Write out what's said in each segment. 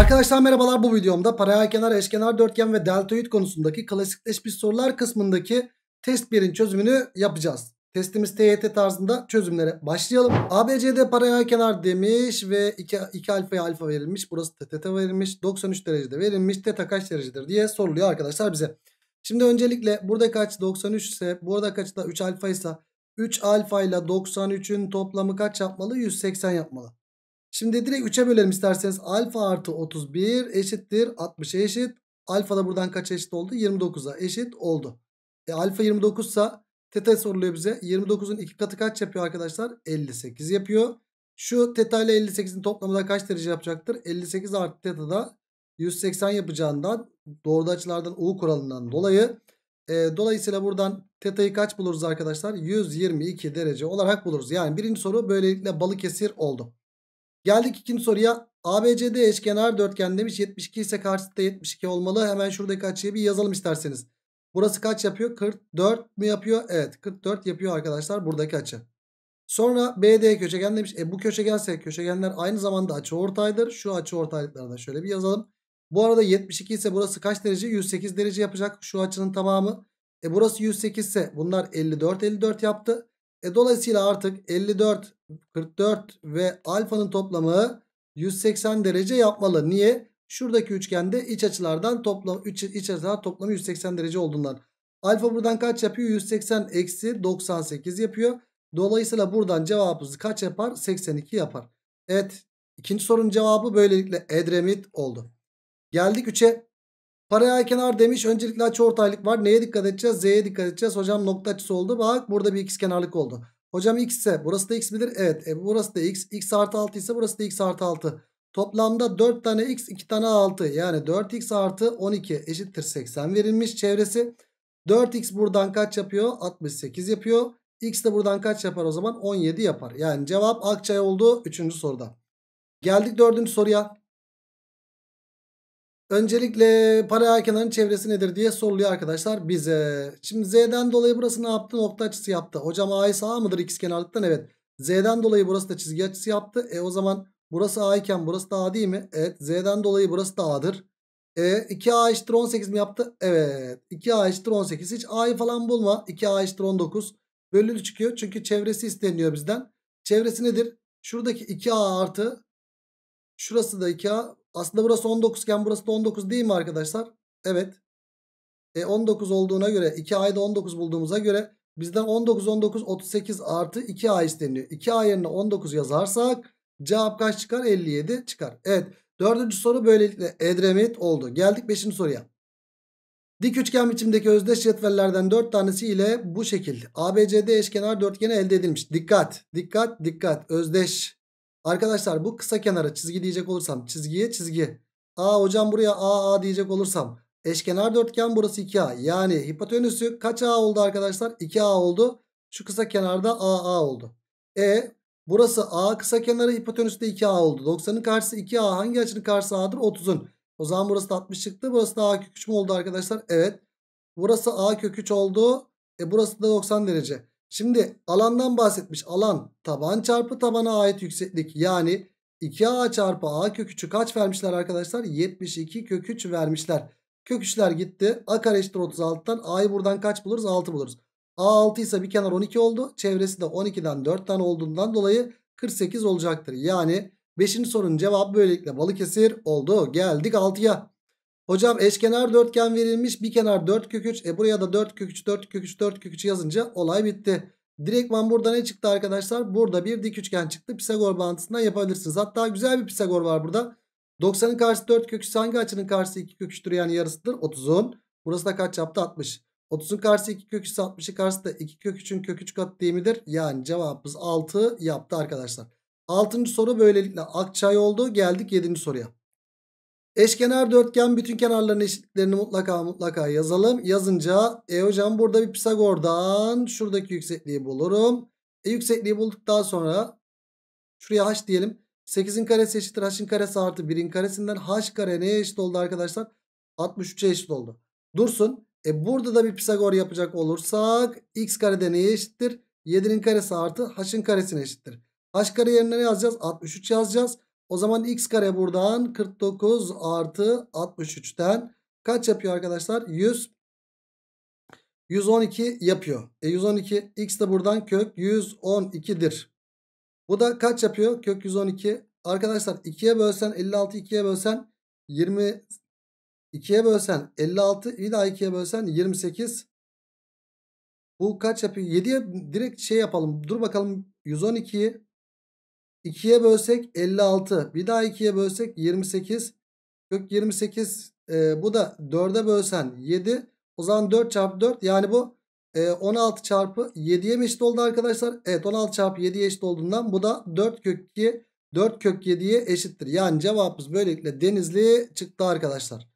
Arkadaşlar merhabalar bu videomda paralelkenar eşkenar dörtgen ve deltoid konusundaki klasikleşmiş sorular kısmındaki test 1'in çözümünü yapacağız. Testimiz TYT tarzında çözümlere başlayalım. ABCD paralelkenar demiş ve 2, 2 alfaya alfa verilmiş. Burası TTT verilmiş. 93 derecede verilmiş. Teta kaç derecedir diye soruluyor arkadaşlar bize. Şimdi öncelikle burada kaç 93 ise burada kaç da 3 alfa ise 3 alfa ile 93'ün toplamı kaç yapmalı? 180 yapmalı. Şimdi direkt 3'e bölelim isterseniz. Alfa artı 31 eşittir 60'a eşit. Alfa da buradan kaç eşit oldu? 29'a eşit oldu. E, alfa 29 ise teta soruluyor bize. 29'un iki katı kaç yapıyor arkadaşlar? 58 yapıyor. Şu teta ile 58'in toplamı da kaç derece yapacaktır? 58 artı teta da 180 yapacağından doğru açılardan U kuralından dolayı e, dolayısıyla buradan teta'yı kaç buluruz arkadaşlar? 122 derece olarak buluruz. Yani birinci soru böylelikle balık Balıkesir oldu. Geldik ikinci soruya. ABCD eşkenar dörtgen demiş 72 ise karşısı 72 olmalı. Hemen şuradaki açıyı bir yazalım isterseniz. Burası kaç yapıyor? 44 mü yapıyor? Evet 44 yapıyor arkadaşlar buradaki açı. Sonra BD köşegen demiş. E bu köşegense köşegenler aynı zamanda açı ortaydır. Şu açı ortaylıkları da şöyle bir yazalım. Bu arada 72 ise burası kaç derece? 108 derece yapacak şu açının tamamı. E burası 108 ise bunlar 54 54 yaptı. E dolayısıyla artık 54 44 ve alfanın toplamı 180 derece yapmalı. Niye? Şuradaki üçgende iç açılardan toplam iç, iç açılar toplamı 180 derece olduğundan. Alfa buradan kaç yapıyor? 180 eksi 98 yapıyor. Dolayısıyla buradan cevabımız kaç yapar? 82 yapar. Evet ikinci sorunun cevabı böylelikle Edremit oldu. Geldik 3'e. Paralel kenar demiş. Öncelikle açı ortaylık var. Neye dikkat edeceğiz? Z'ye dikkat edeceğiz. Hocam nokta açısı oldu. Bak burada bir x kenarlık oldu. Hocam x ise burası da x midir? Evet. E burası da x. x artı 6 ise burası da x artı 6. Toplamda 4 tane x 2 tane 6. Yani 4x artı 12 eşittir 80 verilmiş çevresi. 4x buradan kaç yapıyor? 68 yapıyor. X de buradan kaç yapar o zaman? 17 yapar. Yani cevap Akçay oldu 3. soruda. Geldik 4. soruya. Öncelikle paralel kenarın çevresi nedir diye soruluyor arkadaşlar bize. Şimdi z'den dolayı burası ne yaptı? Nokta açısı yaptı. Hocam a sağ mıdır ikiz kenarlıktan? Evet. Z'den dolayı burası da çizgi açısı yaptı. E o zaman burası a iken burası da a değil mi? Evet. Z'den dolayı burası da a'dır. E 2a eşittir 18 mi yaptı? Evet. 2a eşittir 18. Hiç a'yı falan bulma. 2a eşittir 19. Bölülü çıkıyor. Çünkü çevresi isteniyor bizden. Çevresi nedir? Şuradaki 2a artı şurası da 2a aslında burası 19 iken burası da 19 değil mi arkadaşlar? Evet. E 19 olduğuna göre 2 ayda 19 bulduğumuza göre bizden 19 19 38 artı 2 ay isteniyor. 2 ay yerine 19 yazarsak cevap kaç çıkar? 57 çıkar. Evet. Dördüncü soru böylelikle Edremit oldu. Geldik beşinci soruya. Dik üçgen biçimdeki özdeş cetvellerden 4 tanesi ile bu şekilde. ABCD eşkenar dörtgeni elde edilmiş. Dikkat, dikkat, dikkat. Özdeş Arkadaşlar bu kısa kenara çizgi diyecek olursam çizgiye çizgi. A hocam buraya AA diyecek olursam eşkenar dörtgen burası 2A. Yani hipotenüsü kaç A oldu arkadaşlar? 2A oldu. Şu kısa kenarda AA oldu. E burası A kısa kenarı hipotenüsü de 2A oldu. 90'ın karşısı 2A hangi açının karşısı A'dır? 30'un. O zaman burası da 60 çıktı. Burası da A kök 3 mü oldu arkadaşlar? Evet. Burası A kök 3 oldu. E burası da 90 derece. Şimdi alandan bahsetmiş. Alan taban çarpı tabana ait yükseklik. Yani 2a çarpı a kök 3'ü kaç vermişler arkadaşlar? 72 kök 3 vermişler. Kök 3'ler gitti. A kare eşittir 36'tan. A'yı buradan kaç buluruz? 6 buluruz. A 6 ise bir kenar 12 oldu. Çevresi de 12'den 4 tane olduğundan dolayı 48 olacaktır. Yani 5. sorunun cevabı böylelikle Balıkesir oldu. Geldik 6'ya. Hocam eşkenar dörtgen verilmiş bir kenar 4 kök 3. E buraya da 4 kök 3 4 kök 3 4 kök 3 yazınca olay bitti. Direktman burada ne çıktı arkadaşlar? Burada bir dik üçgen çıktı. Pisagor bağıntısından yapabilirsiniz. Hatta güzel bir Pisagor var burada. 90'ın karşısı 4 kök 3 hangi açının karşısı 2 kök 3'tür yani yarısıdır? 30'un. Burası da kaç yaptı? 60. 30'un karşısı 2 kök 3 60'ın karşısı da 2 kök 3'ün kök 3 katı değil midir? Yani cevabımız 6 yaptı arkadaşlar. 6. soru böylelikle Akçay oldu. Geldik 7. soruya. Eşkenar dörtgen bütün kenarların eşitliklerini mutlaka mutlaka yazalım. Yazınca e hocam burada bir Pisagor'dan şuradaki yüksekliği bulurum. E yüksekliği daha sonra şuraya h diyelim. 8'in karesi eşittir h'in karesi artı 1'in karesinden h kare neye eşit oldu arkadaşlar? 63'e eşit oldu. Dursun. E burada da bir Pisagor yapacak olursak x karede neye eşittir? 7'nin karesi artı h'in karesine eşittir. h kare yerine ne yazacağız? 63 yazacağız. O zaman x kare buradan 49 artı 63'ten kaç yapıyor arkadaşlar? 100. 112 yapıyor. E 112 x de buradan kök 112'dir. Bu da kaç yapıyor? Kök 112. Arkadaşlar 2'ye bölsen 56 2'ye bölsen 20 2'ye bölsen 56 bir daha 2'ye bölsen 28 bu kaç yapıyor? 7'ye direkt şey yapalım. Dur bakalım 112'yi 2'ye bölsek 56. Bir daha 2'ye bölsek 28. Kök 28 e, bu da 4'e bölsen 7. O zaman 4 çarpı 4 yani bu e, 16 çarpı 7'ye mi eşit oldu arkadaşlar? Evet 16 çarpı 7'ye eşit olduğundan bu da 4 kök 2 4 kök 7'ye eşittir. Yani cevabımız böylelikle denizli çıktı arkadaşlar.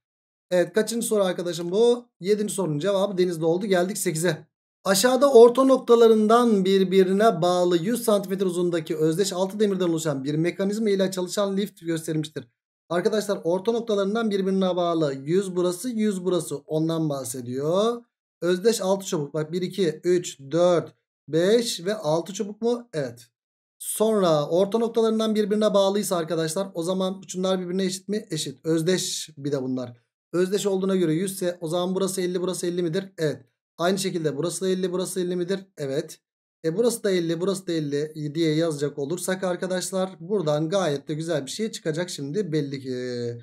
Evet kaçıncı soru arkadaşım bu? 7. sorunun cevabı denizli oldu. Geldik 8'e. Aşağıda orta noktalarından birbirine bağlı 100 cm uzundaki özdeş altı demirden oluşan bir mekanizma ile çalışan lift gösterilmiştir. Arkadaşlar orta noktalarından birbirine bağlı 100 burası 100 burası ondan bahsediyor. Özdeş 6 çubuk bak 1 2 3 4 5 ve 6 çubuk mu? Evet. Sonra orta noktalarından birbirine bağlıysa arkadaşlar o zaman şunlar birbirine eşit mi? Eşit. Özdeş bir de bunlar. Özdeş olduğuna göre 100 ise o zaman burası 50 burası 50 midir? Evet. Aynı şekilde burası da 50 burası 50 midir? Evet. E burası da 50 burası da 50 diye yazacak olursak arkadaşlar buradan gayet de güzel bir şey çıkacak şimdi belli ki.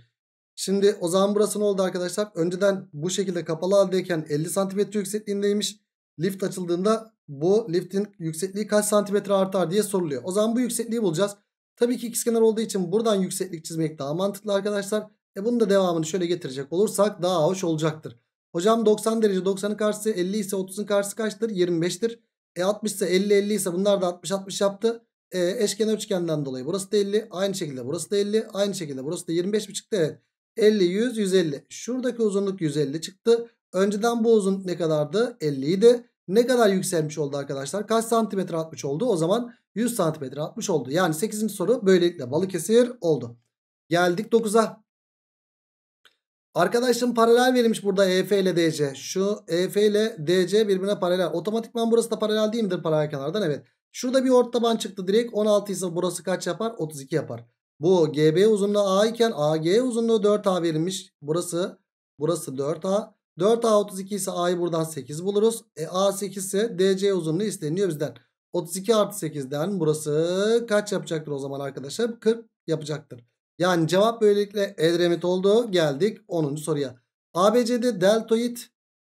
Şimdi o zaman burası ne oldu arkadaşlar? Önceden bu şekilde kapalı haldeyken 50 santimetre yüksekliğindeymiş. Lift açıldığında bu liftin yüksekliği kaç santimetre artar diye soruluyor. O zaman bu yüksekliği bulacağız. Tabii ki ikizkenar olduğu için buradan yükseklik çizmek daha mantıklı arkadaşlar. E bunun da devamını şöyle getirecek olursak daha hoş olacaktır. Hocam 90 derece 90'ın karşısı 50 ise 30'un karşısı kaçtır? 25'tir. E 60 ise 50 50 ise bunlar da 60 60 yaptı. E, eşkenar üçgenden dolayı burası da 50. Aynı şekilde burası da 50. Aynı şekilde burası da 25 mi çıktı? Evet. 50 100 150. Şuradaki uzunluk 150 çıktı. Önceden bu uzunluk ne kadardı? 50 idi. Ne kadar yükselmiş oldu arkadaşlar? Kaç santimetre atmış oldu? O zaman 100 santimetre atmış oldu. Yani 8. soru böylelikle balık Balıkesir oldu. Geldik 9'a. Arkadaşım paralel verilmiş burada EF ile DC. Şu EF ile DC birbirine paralel. Otomatikman burası da paralel değil midir paralel kenardan? Evet. Şurada bir ort taban çıktı direkt. 16 ise burası kaç yapar? 32 yapar. Bu GB uzunluğu A iken AG uzunluğu 4A verilmiş. Burası burası 4A. 4A 32 ise A'yı buradan 8 buluruz. E, A 8 ise DC uzunluğu isteniyor bizden. 32 artı 8'den burası kaç yapacaktır o zaman arkadaşlar? 40 yapacaktır. Yani cevap böylelikle Edremit oldu. Geldik 10. soruya. ABC'de deltoid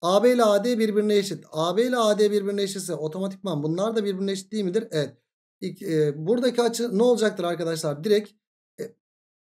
AB ile AD birbirine eşit. AB ile AD birbirine eşitse otomatikman bunlar da birbirine eşit değil midir? Evet. E, buradaki açı ne olacaktır arkadaşlar? Direkt e,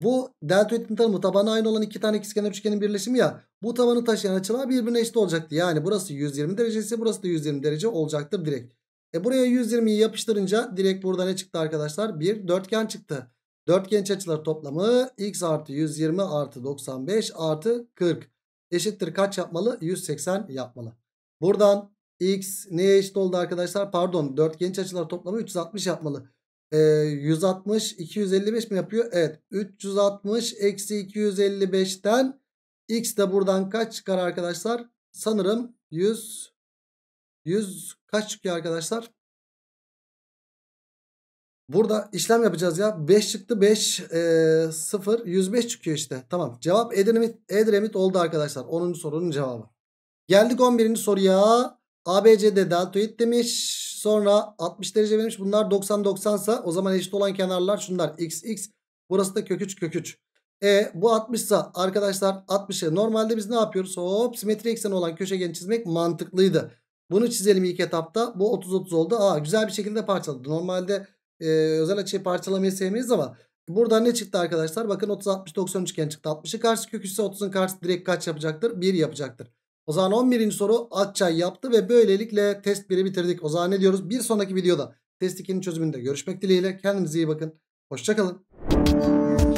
bu deltoidin tanımı tabanı aynı olan iki tane ikizkenar üçgenin birleşimi ya. Bu tabanı taşıyan açılar birbirine eşit olacaktı. Yani burası 120 derece ise burası da 120 derece olacaktır direkt. E buraya 120'yi yapıştırınca direkt burada ne çıktı arkadaşlar? Bir dörtgen çıktı. Dörtgen genç açılar toplamı x artı 120 artı 95 artı 40 eşittir kaç yapmalı? 180 yapmalı. Buradan x neye eşit oldu arkadaşlar? Pardon dörtgen genç açılar toplamı 360 yapmalı. Ee, 160 255 mi yapıyor? Evet 360 eksi 255'ten x de buradan kaç çıkar arkadaşlar? Sanırım 100 100 kaç çıkıyor arkadaşlar? Burada işlem yapacağız ya. 5 çıktı 5 e, 0 105 çıkıyor işte. Tamam cevap Edremit, Edremit oldu arkadaşlar. 10. sorunun cevabı. Geldik 11. soruya. ABCD deltoid demiş. Sonra 60 derece vermiş Bunlar 90 90 sa o zaman eşit olan kenarlar şunlar. X X. Burası da kök 3 kök 3. E bu 60 sa arkadaşlar 60'ı normalde biz ne yapıyoruz? Hop simetri ekseni olan köşegen çizmek mantıklıydı. Bunu çizelim ilk etapta. Bu 30 30 oldu. Aa güzel bir şekilde parçaladı. Normalde e, özel açıyı parçalamayı sevmeyiz ama burada ne çıktı arkadaşlar? Bakın 30 60 90 üçgen çıktı. 60'ı karşı kök üssü 30'un karşı direkt kaç yapacaktır? 1 yapacaktır. O zaman 11. soru Akçay yaptı ve böylelikle test 1'i bitirdik. O zaman ne diyoruz? Bir sonraki videoda test 2'nin çözümünde görüşmek dileğiyle. Kendinize iyi bakın. Hoşçakalın.